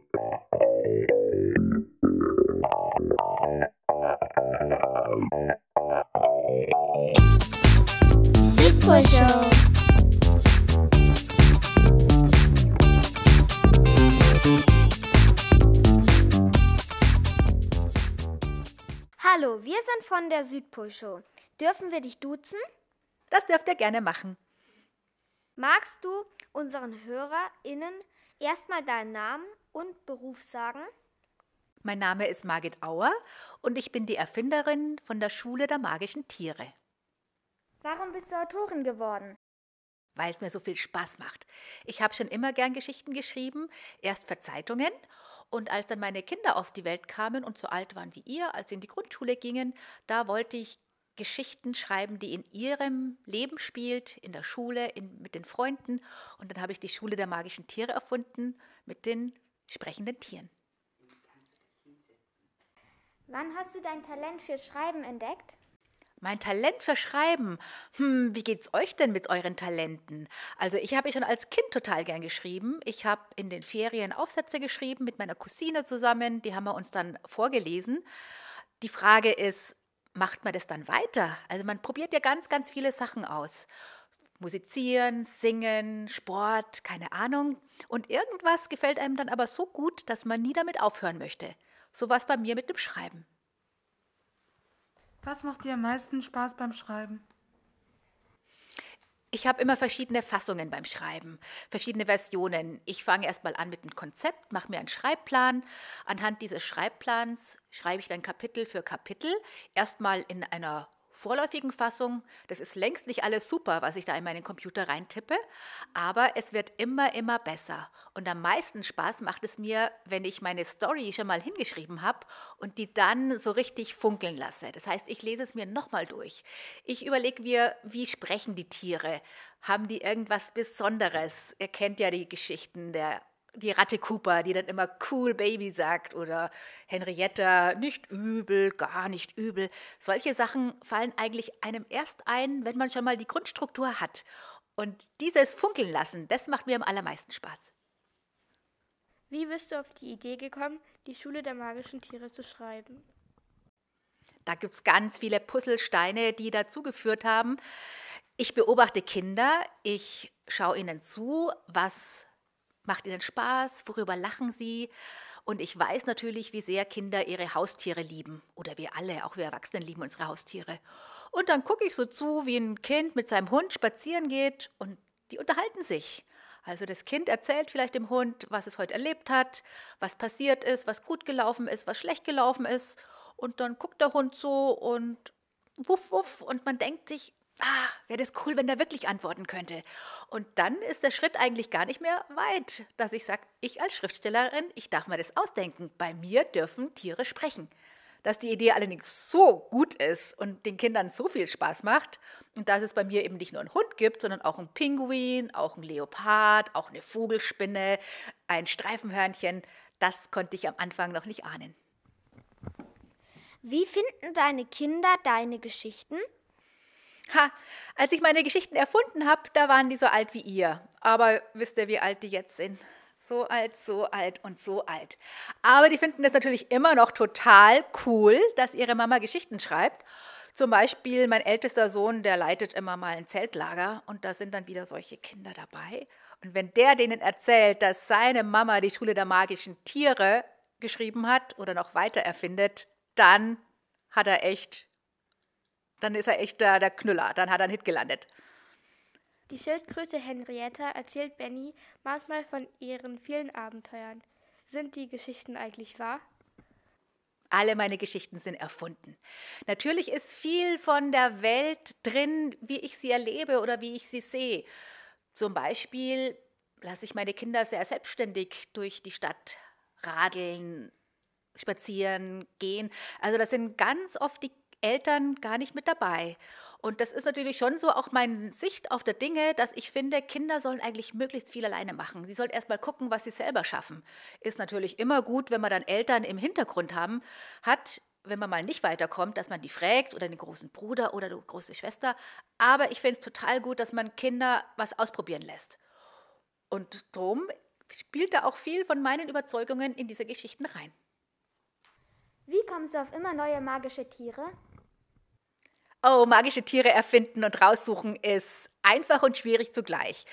Super Hallo, wir sind von der Südpol Dürfen wir dich duzen? Das dürft ihr gerne machen. Magst du unseren HörerInnen erstmal deinen Namen und Beruf sagen? Mein Name ist Margit Auer und ich bin die Erfinderin von der Schule der magischen Tiere. Warum bist du Autorin geworden? Weil es mir so viel Spaß macht. Ich habe schon immer gern Geschichten geschrieben, erst für Zeitungen und als dann meine Kinder auf die Welt kamen und so alt waren wie ihr, als sie in die Grundschule gingen, da wollte ich Geschichten schreiben, die in ihrem Leben spielt, in der Schule, in, mit den Freunden. Und dann habe ich die Schule der magischen Tiere erfunden mit den sprechenden Tieren. Wann hast du dein Talent für Schreiben entdeckt? Mein Talent für Schreiben. Hm, wie geht's euch denn mit euren Talenten? Also ich habe schon als Kind total gern geschrieben. Ich habe in den Ferien Aufsätze geschrieben mit meiner Cousine zusammen. Die haben wir uns dann vorgelesen. Die Frage ist, macht man das dann weiter? Also man probiert ja ganz, ganz viele Sachen aus. Musizieren, Singen, Sport, keine Ahnung. Und irgendwas gefällt einem dann aber so gut, dass man nie damit aufhören möchte. So war es bei mir mit dem Schreiben. Was macht dir am meisten Spaß beim Schreiben? Ich habe immer verschiedene Fassungen beim Schreiben, verschiedene Versionen. Ich fange erstmal an mit dem Konzept, mache mir einen Schreibplan. Anhand dieses Schreibplans schreibe ich dann Kapitel für Kapitel, erstmal in einer vorläufigen Fassung, das ist längst nicht alles super, was ich da in meinen Computer reintippe, aber es wird immer, immer besser. Und am meisten Spaß macht es mir, wenn ich meine Story schon mal hingeschrieben habe und die dann so richtig funkeln lasse. Das heißt, ich lese es mir nochmal durch. Ich überlege mir, wie sprechen die Tiere? Haben die irgendwas Besonderes? Ihr kennt ja die Geschichten der die Ratte Cooper, die dann immer cool Baby sagt oder Henrietta, nicht übel, gar nicht übel. Solche Sachen fallen eigentlich einem erst ein, wenn man schon mal die Grundstruktur hat. Und dieses Funkeln lassen, das macht mir am allermeisten Spaß. Wie bist du auf die Idee gekommen, die Schule der magischen Tiere zu schreiben? Da gibt es ganz viele Puzzlesteine, die dazu geführt haben. Ich beobachte Kinder, ich schaue ihnen zu, was macht ihnen Spaß, worüber lachen sie. Und ich weiß natürlich, wie sehr Kinder ihre Haustiere lieben. Oder wir alle, auch wir Erwachsenen lieben unsere Haustiere. Und dann gucke ich so zu, wie ein Kind mit seinem Hund spazieren geht und die unterhalten sich. Also das Kind erzählt vielleicht dem Hund, was es heute erlebt hat, was passiert ist, was gut gelaufen ist, was schlecht gelaufen ist. Und dann guckt der Hund so und wuff, wuff. Und man denkt sich, ah, wäre das cool, wenn er wirklich antworten könnte. Und dann ist der Schritt eigentlich gar nicht mehr weit, dass ich sage, ich als Schriftstellerin, ich darf mir das ausdenken. Bei mir dürfen Tiere sprechen. Dass die Idee allerdings so gut ist und den Kindern so viel Spaß macht und dass es bei mir eben nicht nur einen Hund gibt, sondern auch einen Pinguin, auch einen Leopard, auch eine Vogelspinne, ein Streifenhörnchen, das konnte ich am Anfang noch nicht ahnen. Wie finden deine Kinder deine Geschichten? Ha, als ich meine Geschichten erfunden habe, da waren die so alt wie ihr. Aber wisst ihr, wie alt die jetzt sind? So alt, so alt und so alt. Aber die finden es natürlich immer noch total cool, dass ihre Mama Geschichten schreibt. Zum Beispiel mein ältester Sohn, der leitet immer mal ein Zeltlager und da sind dann wieder solche Kinder dabei. Und wenn der denen erzählt, dass seine Mama die Schule der magischen Tiere geschrieben hat oder noch weiter erfindet, dann hat er echt dann ist er echt der, der Knüller. Dann hat er einen Hit gelandet. Die Schildkröte Henrietta erzählt Benny manchmal von ihren vielen Abenteuern. Sind die Geschichten eigentlich wahr? Alle meine Geschichten sind erfunden. Natürlich ist viel von der Welt drin, wie ich sie erlebe oder wie ich sie sehe. Zum Beispiel lasse ich meine Kinder sehr selbstständig durch die Stadt radeln, spazieren, gehen. Also das sind ganz oft die Eltern gar nicht mit dabei. Und das ist natürlich schon so auch meine Sicht auf der Dinge, dass ich finde, Kinder sollen eigentlich möglichst viel alleine machen. Sie sollen mal gucken, was sie selber schaffen. Ist natürlich immer gut, wenn man dann Eltern im Hintergrund haben, hat, wenn man mal nicht weiterkommt, dass man die fragt oder den großen Bruder oder die große Schwester. Aber ich finde es total gut, dass man Kinder was ausprobieren lässt. Und drum spielt da auch viel von meinen Überzeugungen in diese Geschichten rein. Wie kommst du auf immer neue magische Tiere? Oh, magische Tiere erfinden und raussuchen ist einfach und schwierig zugleich.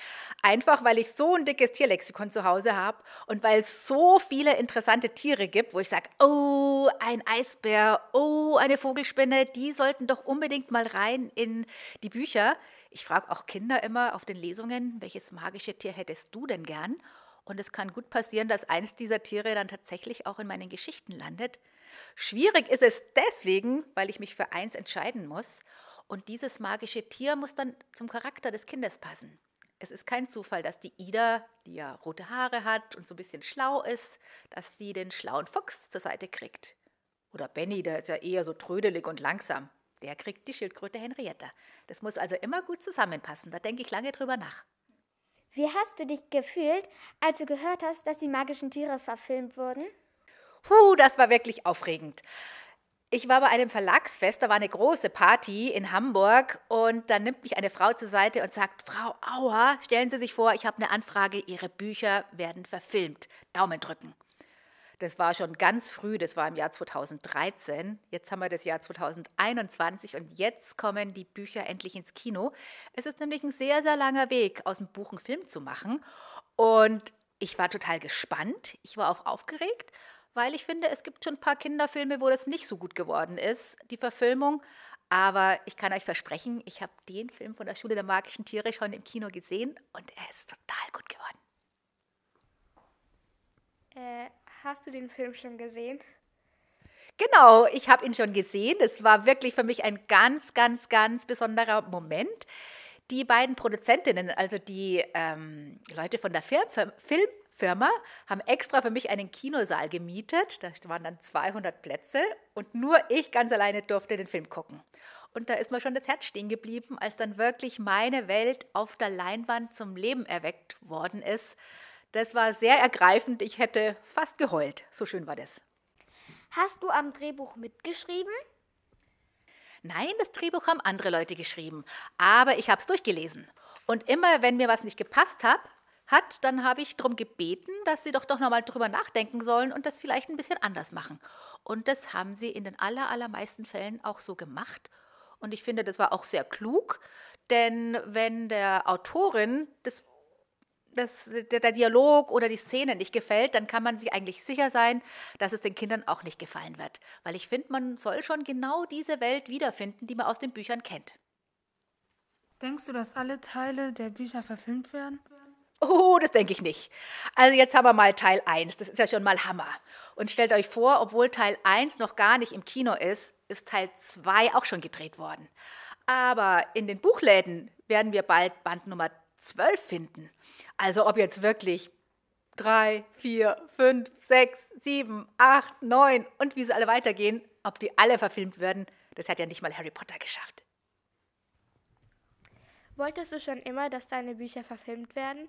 Einfach, weil ich so ein dickes Tierlexikon zu Hause habe und weil es so viele interessante Tiere gibt, wo ich sage, oh, ein Eisbär, oh, eine Vogelspinne, die sollten doch unbedingt mal rein in die Bücher. Ich frage auch Kinder immer auf den Lesungen, welches magische Tier hättest du denn gern? Und es kann gut passieren, dass eines dieser Tiere dann tatsächlich auch in meinen Geschichten landet. Schwierig ist es deswegen, weil ich mich für eins entscheiden muss und dieses magische Tier muss dann zum Charakter des Kindes passen. Es ist kein Zufall, dass die Ida, die ja rote Haare hat und so ein bisschen schlau ist, dass die den schlauen Fuchs zur Seite kriegt. Oder Benny, der ist ja eher so trödelig und langsam. Der kriegt die Schildkröte Henrietta. Das muss also immer gut zusammenpassen. Da denke ich lange drüber nach. Wie hast du dich gefühlt, als du gehört hast, dass die magischen Tiere verfilmt wurden? Huh, das war wirklich aufregend. Ich war bei einem Verlagsfest, da war eine große Party in Hamburg und dann nimmt mich eine Frau zur Seite und sagt, Frau Auer, stellen Sie sich vor, ich habe eine Anfrage, Ihre Bücher werden verfilmt. Daumen drücken. Das war schon ganz früh, das war im Jahr 2013. Jetzt haben wir das Jahr 2021 und jetzt kommen die Bücher endlich ins Kino. Es ist nämlich ein sehr, sehr langer Weg, aus dem Buch einen Film zu machen. Und ich war total gespannt, ich war auch aufgeregt weil ich finde, es gibt schon ein paar Kinderfilme, wo das nicht so gut geworden ist, die Verfilmung. Aber ich kann euch versprechen, ich habe den Film von der Schule der magischen Tiere schon im Kino gesehen und er ist total gut geworden. Äh, hast du den Film schon gesehen? Genau, ich habe ihn schon gesehen. Es war wirklich für mich ein ganz, ganz, ganz besonderer Moment. Die beiden Produzentinnen, also die ähm, Leute von der Film, Film, Firma, haben extra für mich einen Kinosaal gemietet. Da waren dann 200 Plätze und nur ich ganz alleine durfte den Film gucken. Und da ist mir schon das Herz stehen geblieben, als dann wirklich meine Welt auf der Leinwand zum Leben erweckt worden ist. Das war sehr ergreifend. Ich hätte fast geheult. So schön war das. Hast du am Drehbuch mitgeschrieben? Nein, das Drehbuch haben andere Leute geschrieben. Aber ich habe es durchgelesen. Und immer, wenn mir was nicht gepasst hat, hat, dann habe ich darum gebeten, dass sie doch doch nochmal drüber nachdenken sollen und das vielleicht ein bisschen anders machen. Und das haben sie in den aller, allermeisten Fällen auch so gemacht. Und ich finde, das war auch sehr klug, denn wenn der Autorin das, das, der, der Dialog oder die Szene nicht gefällt, dann kann man sich eigentlich sicher sein, dass es den Kindern auch nicht gefallen wird. Weil ich finde, man soll schon genau diese Welt wiederfinden, die man aus den Büchern kennt. Denkst du, dass alle Teile der Bücher verfilmt werden? Oh, das denke ich nicht. Also jetzt haben wir mal Teil 1. Das ist ja schon mal Hammer. Und stellt euch vor, obwohl Teil 1 noch gar nicht im Kino ist, ist Teil 2 auch schon gedreht worden. Aber in den Buchläden werden wir bald Band Nummer 12 finden. Also ob jetzt wirklich 3, 4, 5, 6, 7, 8, 9 und wie sie alle weitergehen, ob die alle verfilmt werden, das hat ja nicht mal Harry Potter geschafft. Wolltest du schon immer, dass deine Bücher verfilmt werden?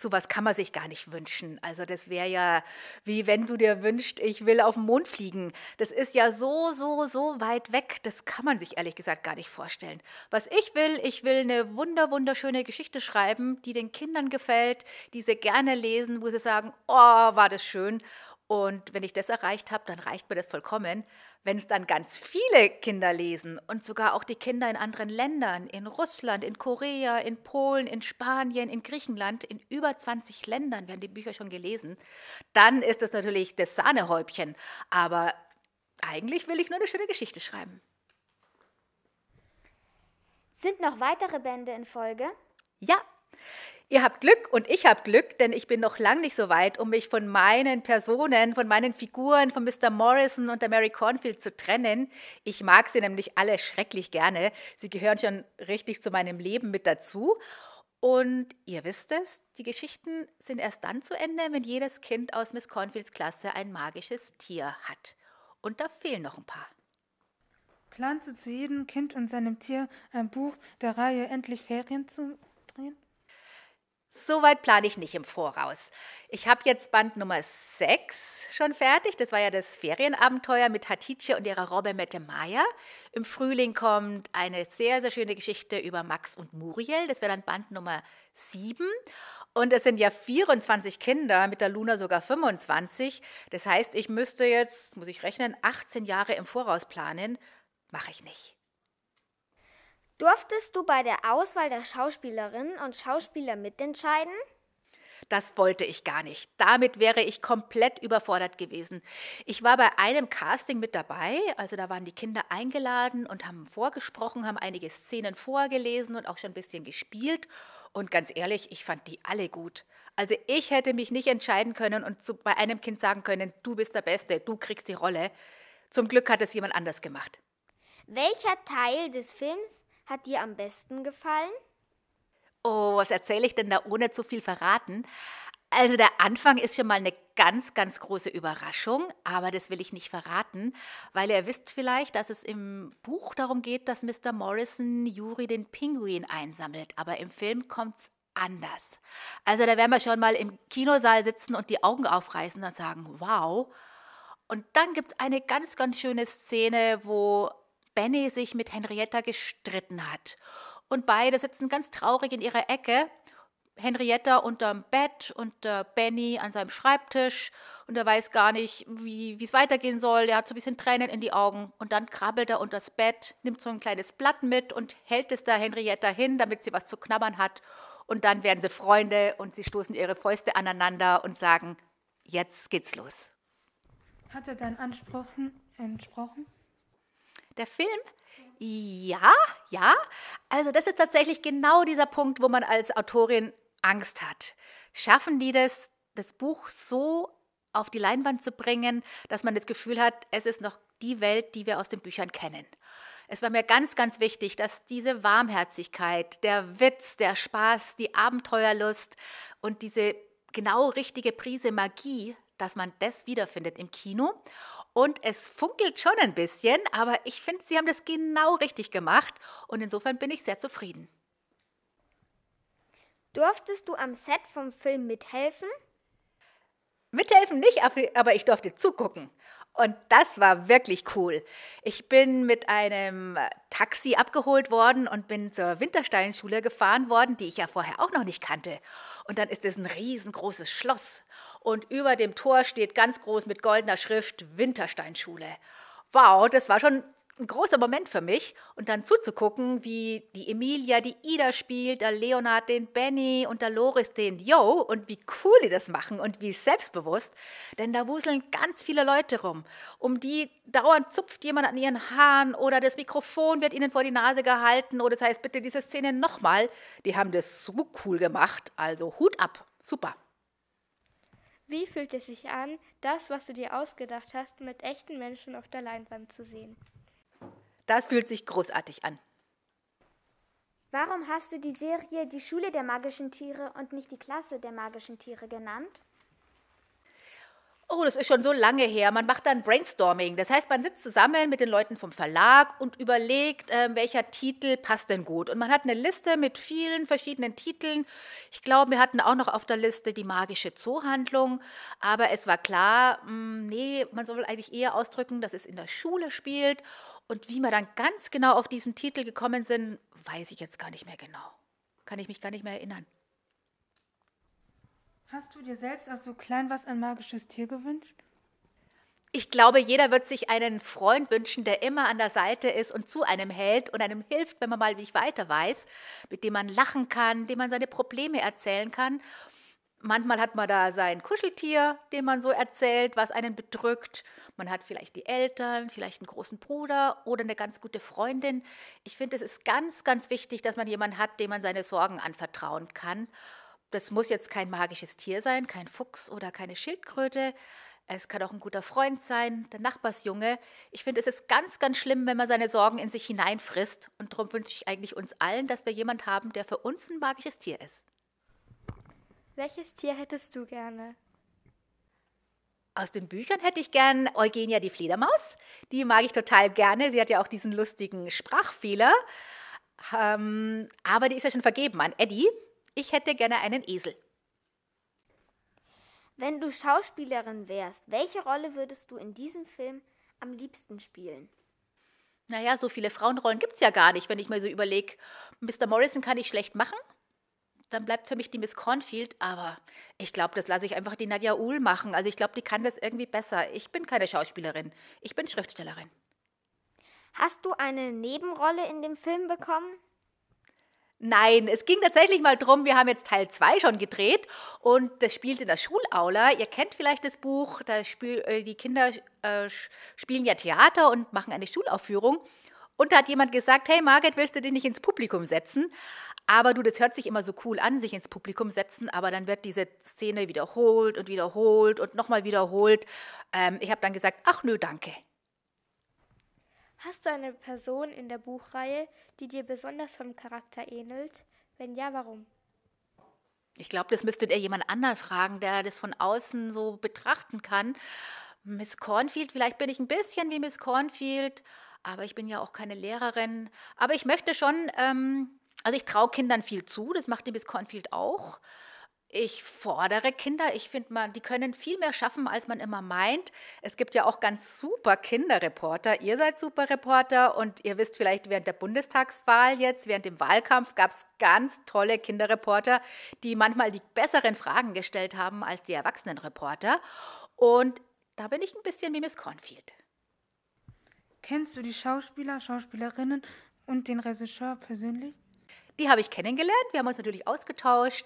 sowas kann man sich gar nicht wünschen. Also das wäre ja wie wenn du dir wünschst, ich will auf den Mond fliegen. Das ist ja so, so, so weit weg. Das kann man sich ehrlich gesagt gar nicht vorstellen. Was ich will, ich will eine wunder, wunderschöne Geschichte schreiben, die den Kindern gefällt, die sie gerne lesen, wo sie sagen, oh, war das schön. Und wenn ich das erreicht habe, dann reicht mir das vollkommen. Wenn es dann ganz viele Kinder lesen und sogar auch die Kinder in anderen Ländern, in Russland, in Korea, in Polen, in Spanien, in Griechenland, in über 20 Ländern werden die Bücher schon gelesen, dann ist das natürlich das Sahnehäubchen. Aber eigentlich will ich nur eine schöne Geschichte schreiben. Sind noch weitere Bände in Folge? Ja. Ihr habt Glück und ich habe Glück, denn ich bin noch lang nicht so weit, um mich von meinen Personen, von meinen Figuren, von Mr. Morrison und der Mary Cornfield zu trennen. Ich mag sie nämlich alle schrecklich gerne. Sie gehören schon richtig zu meinem Leben mit dazu. Und ihr wisst es, die Geschichten sind erst dann zu Ende, wenn jedes Kind aus Miss Cornfields Klasse ein magisches Tier hat. Und da fehlen noch ein paar. Planst du zu jedem Kind und seinem Tier ein Buch der Reihe Endlich Ferien zu drehen? Soweit plane ich nicht im Voraus. Ich habe jetzt Band Nummer 6 schon fertig. Das war ja das Ferienabenteuer mit Hatice und ihrer Robbe Mette Meyer. Im Frühling kommt eine sehr, sehr schöne Geschichte über Max und Muriel. Das wäre dann Band Nummer 7. Und es sind ja 24 Kinder, mit der Luna sogar 25. Das heißt, ich müsste jetzt, muss ich rechnen, 18 Jahre im Voraus planen. Mache ich nicht. Durftest du bei der Auswahl der Schauspielerinnen und Schauspieler mitentscheiden? Das wollte ich gar nicht. Damit wäre ich komplett überfordert gewesen. Ich war bei einem Casting mit dabei, also da waren die Kinder eingeladen und haben vorgesprochen, haben einige Szenen vorgelesen und auch schon ein bisschen gespielt. Und ganz ehrlich, ich fand die alle gut. Also ich hätte mich nicht entscheiden können und zu, bei einem Kind sagen können, du bist der Beste, du kriegst die Rolle. Zum Glück hat es jemand anders gemacht. Welcher Teil des Films hat dir am besten gefallen? Oh, was erzähle ich denn da ohne zu viel verraten? Also der Anfang ist schon mal eine ganz, ganz große Überraschung, aber das will ich nicht verraten, weil ihr wisst vielleicht, dass es im Buch darum geht, dass Mr. Morrison Juri den Pinguin einsammelt, aber im Film kommt es anders. Also da werden wir schon mal im Kinosaal sitzen und die Augen aufreißen und sagen, wow. Und dann gibt es eine ganz, ganz schöne Szene, wo Benny sich mit Henrietta gestritten hat. Und beide sitzen ganz traurig in ihrer Ecke. Henrietta unterm Bett und der Benny an seinem Schreibtisch und er weiß gar nicht, wie es weitergehen soll. Er hat so ein bisschen Tränen in die Augen und dann krabbelt er unter das Bett, nimmt so ein kleines Blatt mit und hält es da Henrietta hin, damit sie was zu knabbern hat. Und dann werden sie Freunde und sie stoßen ihre Fäuste aneinander und sagen, jetzt geht's los. Hat er deinen Ansprüchen hm, entsprochen? Der Film? Ja, ja. Also das ist tatsächlich genau dieser Punkt, wo man als Autorin Angst hat. Schaffen die das, das Buch so auf die Leinwand zu bringen, dass man das Gefühl hat, es ist noch die Welt, die wir aus den Büchern kennen. Es war mir ganz, ganz wichtig, dass diese Warmherzigkeit, der Witz, der Spaß, die Abenteuerlust und diese genau richtige Prise Magie, dass man das wiederfindet im Kino und es funkelt schon ein bisschen, aber ich finde, Sie haben das genau richtig gemacht und insofern bin ich sehr zufrieden. Durftest du am Set vom Film mithelfen? Mithelfen nicht, aber ich durfte zugucken. Und das war wirklich cool. Ich bin mit einem Taxi abgeholt worden und bin zur Wintersteinschule gefahren worden, die ich ja vorher auch noch nicht kannte. Und dann ist es ein riesengroßes Schloss und über dem Tor steht ganz groß mit goldener Schrift Wintersteinschule. Wow, das war schon ein großer Moment für mich. Und dann zuzugucken, wie die Emilia die Ida spielt, der Leonard den Benny und der Loris den Yo und wie cool die das machen und wie selbstbewusst. Denn da wuseln ganz viele Leute rum. Um die dauernd zupft jemand an ihren Haaren oder das Mikrofon wird ihnen vor die Nase gehalten oder das heißt, bitte diese Szene nochmal. Die haben das so cool gemacht. Also Hut ab. Super. Wie fühlt es sich an, das, was du dir ausgedacht hast, mit echten Menschen auf der Leinwand zu sehen? Das fühlt sich großartig an. Warum hast du die Serie Die Schule der magischen Tiere und nicht die Klasse der magischen Tiere genannt? Oh, das ist schon so lange her. Man macht dann Brainstorming. Das heißt, man sitzt zusammen mit den Leuten vom Verlag und überlegt, äh, welcher Titel passt denn gut. Und man hat eine Liste mit vielen verschiedenen Titeln. Ich glaube, wir hatten auch noch auf der Liste die magische Zoohandlung. Aber es war klar, mh, mm, nee, man soll eigentlich eher ausdrücken, dass es in der Schule spielt. Und wie wir dann ganz genau auf diesen Titel gekommen sind, weiß ich jetzt gar nicht mehr genau. Kann ich mich gar nicht mehr erinnern. Hast du dir selbst als so klein was ein magisches Tier gewünscht? Ich glaube, jeder wird sich einen Freund wünschen, der immer an der Seite ist und zu einem hält und einem hilft, wenn man mal nicht weiter weiß, mit dem man lachen kann, dem man seine Probleme erzählen kann. Manchmal hat man da sein Kuscheltier, dem man so erzählt, was einen bedrückt. Man hat vielleicht die Eltern, vielleicht einen großen Bruder oder eine ganz gute Freundin. Ich finde, es ist ganz, ganz wichtig, dass man jemanden hat, dem man seine Sorgen anvertrauen kann das muss jetzt kein magisches Tier sein, kein Fuchs oder keine Schildkröte. Es kann auch ein guter Freund sein, der Nachbarsjunge. Ich finde, es ist ganz, ganz schlimm, wenn man seine Sorgen in sich hineinfrisst. Und darum wünsche ich eigentlich uns allen, dass wir jemanden haben, der für uns ein magisches Tier ist. Welches Tier hättest du gerne? Aus den Büchern hätte ich gern Eugenia die Fledermaus. Die mag ich total gerne. Sie hat ja auch diesen lustigen Sprachfehler. Ähm, aber die ist ja schon vergeben an Eddie. Ich hätte gerne einen Esel. Wenn du Schauspielerin wärst, welche Rolle würdest du in diesem Film am liebsten spielen? Naja, so viele Frauenrollen gibt es ja gar nicht, wenn ich mir so überlege, Mr. Morrison kann ich schlecht machen. Dann bleibt für mich die Miss Cornfield, aber ich glaube, das lasse ich einfach die Nadja Uhl machen. Also ich glaube, die kann das irgendwie besser. Ich bin keine Schauspielerin, ich bin Schriftstellerin. Hast du eine Nebenrolle in dem Film bekommen? Nein, es ging tatsächlich mal drum, wir haben jetzt Teil 2 schon gedreht und das spielt in der Schulaula. Ihr kennt vielleicht das Buch, da spiel, äh, die Kinder äh, spielen ja Theater und machen eine Schulaufführung. Und da hat jemand gesagt, hey Margit, willst du dich nicht ins Publikum setzen? Aber du, das hört sich immer so cool an, sich ins Publikum setzen, aber dann wird diese Szene wiederholt und wiederholt und nochmal wiederholt. Ähm, ich habe dann gesagt, ach nö, danke. Hast du eine Person in der Buchreihe, die dir besonders vom Charakter ähnelt? Wenn ja, warum? Ich glaube, das müsstet ihr jemand anderen fragen, der das von außen so betrachten kann. Miss Cornfield, vielleicht bin ich ein bisschen wie Miss Cornfield, aber ich bin ja auch keine Lehrerin. Aber ich möchte schon, ähm, also ich traue Kindern viel zu, das macht die Miss Cornfield auch. Ich fordere Kinder. Ich finde, man, die können viel mehr schaffen, als man immer meint. Es gibt ja auch ganz super Kinderreporter. Ihr seid super Reporter und ihr wisst vielleicht, während der Bundestagswahl jetzt, während dem Wahlkampf gab es ganz tolle Kinderreporter, die manchmal die besseren Fragen gestellt haben als die Erwachsenenreporter. Und da bin ich ein bisschen wie Miss Cornfield. Kennst du die Schauspieler, Schauspielerinnen und den Regisseur persönlich? Die habe ich kennengelernt. Wir haben uns natürlich ausgetauscht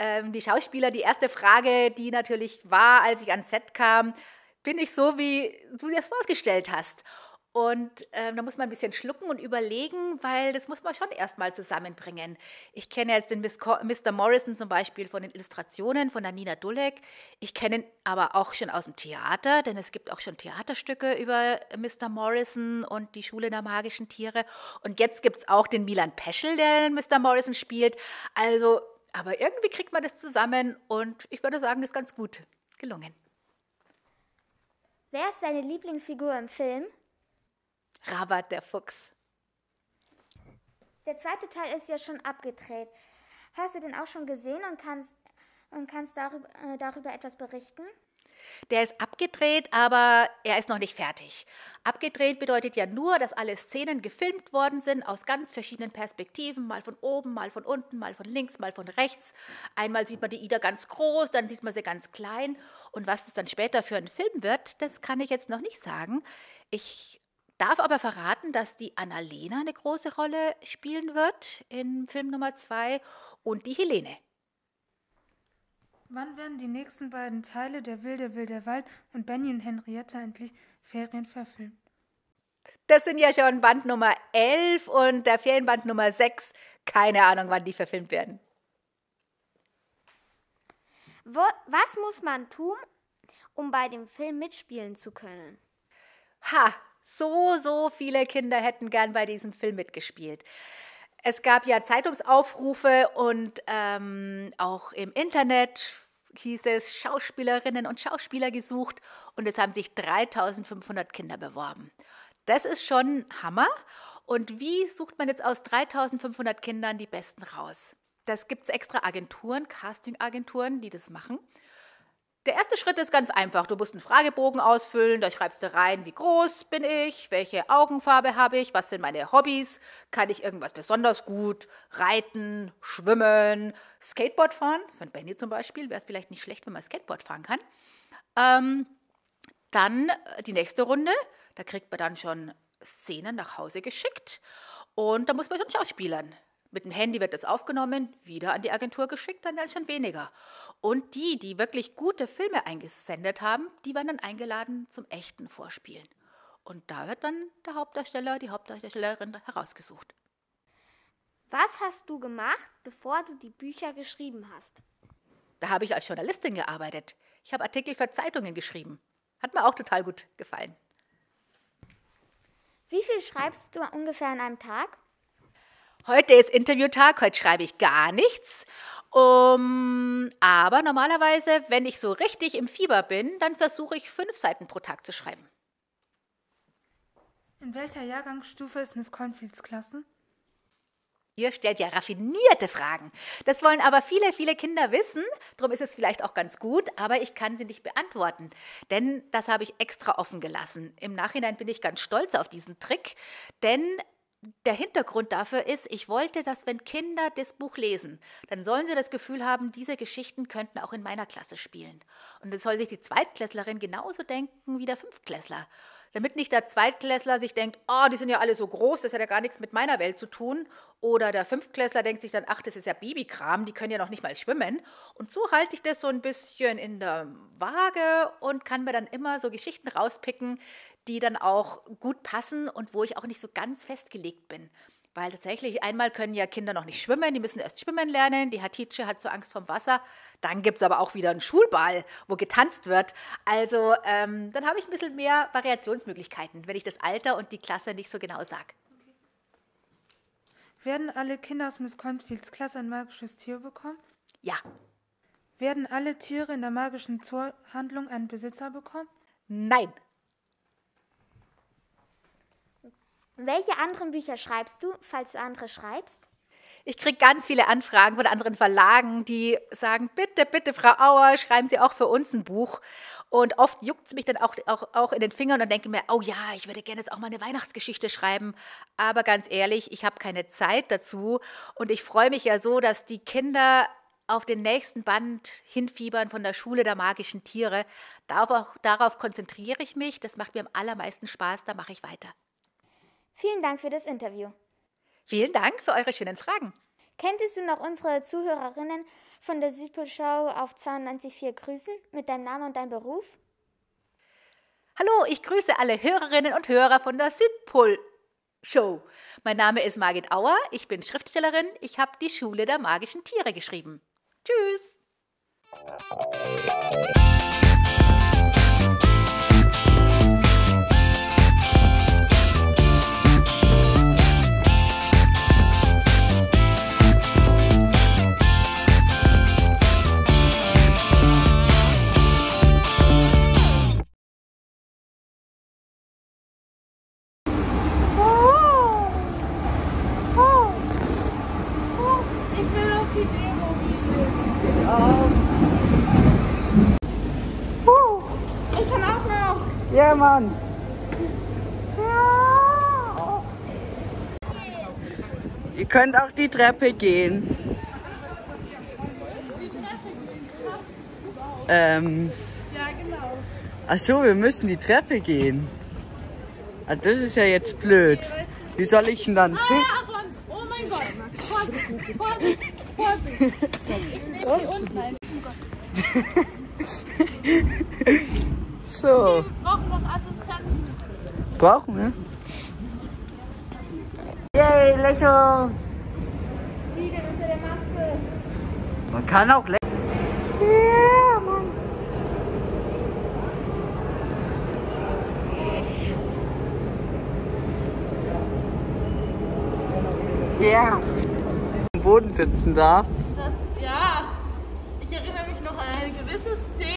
ähm, die Schauspieler, die erste Frage, die natürlich war, als ich ans Set kam, bin ich so, wie du dir das vorgestellt hast? Und ähm, da muss man ein bisschen schlucken und überlegen, weil das muss man schon erstmal zusammenbringen. Ich kenne jetzt den Mr. Morrison zum Beispiel von den Illustrationen von der Nina Dulek. Ich kenne ihn aber auch schon aus dem Theater, denn es gibt auch schon Theaterstücke über Mr. Morrison und die Schule der magischen Tiere. Und jetzt gibt es auch den Milan Peschel, der Mr. Morrison spielt. Also aber irgendwie kriegt man das zusammen und ich würde sagen, ist ganz gut gelungen. Wer ist deine Lieblingsfigur im Film? Rabat der Fuchs. Der zweite Teil ist ja schon abgedreht. Hast du den auch schon gesehen und kannst, und kannst darüber, äh, darüber etwas berichten? Der ist abgedreht, aber er ist noch nicht fertig. Abgedreht bedeutet ja nur, dass alle Szenen gefilmt worden sind aus ganz verschiedenen Perspektiven, mal von oben, mal von unten, mal von links, mal von rechts. Einmal sieht man die Ida ganz groß, dann sieht man sie ganz klein. Und was es dann später für ein Film wird, das kann ich jetzt noch nicht sagen. Ich darf aber verraten, dass die Annalena eine große Rolle spielen wird in Film Nummer zwei und die Helene. Wann werden die nächsten beiden Teile der Wilde Wilde Wald und Benny und Henrietta endlich Ferien verfilmt? Das sind ja schon Band Nummer 11 und der Ferienband Nummer 6. Keine Ahnung, wann die verfilmt werden. Wo, was muss man tun, um bei dem Film mitspielen zu können? Ha, so, so viele Kinder hätten gern bei diesem Film mitgespielt es gab ja Zeitungsaufrufe und ähm, auch im Internet hieß es Schauspielerinnen und Schauspieler gesucht und es haben sich 3500 Kinder beworben. Das ist schon Hammer. Und wie sucht man jetzt aus 3500 Kindern die Besten raus? Das gibt es extra Agenturen, Casting-Agenturen, die das machen. Der erste Schritt ist ganz einfach. Du musst einen Fragebogen ausfüllen, da schreibst du rein, wie groß bin ich, welche Augenfarbe habe ich, was sind meine Hobbys, kann ich irgendwas besonders gut, reiten, schwimmen, Skateboard fahren, von Benny zum Beispiel, wäre es vielleicht nicht schlecht, wenn man Skateboard fahren kann. Ähm, dann äh, die nächste Runde, da kriegt man dann schon Szenen nach Hause geschickt und da muss man schon schauspielern. Mit dem Handy wird es aufgenommen, wieder an die Agentur geschickt, dann werden schon weniger. Und die, die wirklich gute Filme eingesendet haben, die werden dann eingeladen zum echten Vorspielen. Und da wird dann der Hauptdarsteller, die Hauptdarstellerin herausgesucht. Was hast du gemacht, bevor du die Bücher geschrieben hast? Da habe ich als Journalistin gearbeitet. Ich habe Artikel für Zeitungen geschrieben. Hat mir auch total gut gefallen. Wie viel schreibst du ungefähr an einem Tag? Heute ist Interviewtag, heute schreibe ich gar nichts. Um, aber normalerweise, wenn ich so richtig im Fieber bin, dann versuche ich fünf Seiten pro Tag zu schreiben. In welcher Jahrgangsstufe ist Miss Cornfields Klasse? Ihr stellt ja raffinierte Fragen. Das wollen aber viele, viele Kinder wissen. Darum ist es vielleicht auch ganz gut, aber ich kann sie nicht beantworten. Denn das habe ich extra offen gelassen. Im Nachhinein bin ich ganz stolz auf diesen Trick, denn der Hintergrund dafür ist, ich wollte, dass wenn Kinder das Buch lesen, dann sollen sie das Gefühl haben, diese Geschichten könnten auch in meiner Klasse spielen. Und das soll sich die Zweitklässlerin genauso denken wie der Fünftklässler. Damit nicht der Zweitklässler sich denkt, oh, die sind ja alle so groß, das hat ja gar nichts mit meiner Welt zu tun. Oder der Fünftklässler denkt sich dann, ach, das ist ja Babykram, die können ja noch nicht mal schwimmen. Und so halte ich das so ein bisschen in der Waage und kann mir dann immer so Geschichten rauspicken, die dann auch gut passen und wo ich auch nicht so ganz festgelegt bin. Weil tatsächlich, einmal können ja Kinder noch nicht schwimmen, die müssen erst schwimmen lernen. Die Hatice hat so Angst vom Wasser. Dann gibt es aber auch wieder einen Schulball, wo getanzt wird. Also ähm, dann habe ich ein bisschen mehr Variationsmöglichkeiten, wenn ich das Alter und die Klasse nicht so genau sage. Werden alle Kinder aus Miss Confields Klasse ein magisches Tier bekommen? Ja. Werden alle Tiere in der magischen Zoohandlung einen Besitzer bekommen? Nein. Welche anderen Bücher schreibst du, falls du andere schreibst? Ich kriege ganz viele Anfragen von anderen Verlagen, die sagen, bitte, bitte, Frau Auer, schreiben Sie auch für uns ein Buch. Und oft juckt es mich dann auch, auch, auch in den Fingern und denke mir, oh ja, ich würde gerne jetzt auch mal eine Weihnachtsgeschichte schreiben. Aber ganz ehrlich, ich habe keine Zeit dazu. Und ich freue mich ja so, dass die Kinder auf den nächsten Band hinfiebern von der Schule der magischen Tiere. Darauf, darauf konzentriere ich mich. Das macht mir am allermeisten Spaß. Da mache ich weiter. Vielen Dank für das Interview. Vielen Dank für eure schönen Fragen. Kenntest du noch unsere Zuhörerinnen von der Südpolschau auf 92.4 grüßen mit deinem Namen und deinem Beruf? Hallo, ich grüße alle Hörerinnen und Hörer von der Südpol Show. Mein Name ist Margit Auer, ich bin Schriftstellerin, ich habe die Schule der magischen Tiere geschrieben. Tschüss! könnt auch die Treppe gehen. Ähm. Ja, genau. Ach so, wir müssen die Treppe gehen. Ah, das ist ja jetzt blöd. Wie soll ich denn dann? Ah, oh mein Gott. Vorsicht, Vorsicht, Vorsicht. Ich nehme die Unfall. so. Wir brauchen noch Assistenten. Brauchen wir? Yay, lächeln! Liegen unter der Maske. Man kann auch lächeln. Ja, Mann. Ja. dem Boden sitzen darf.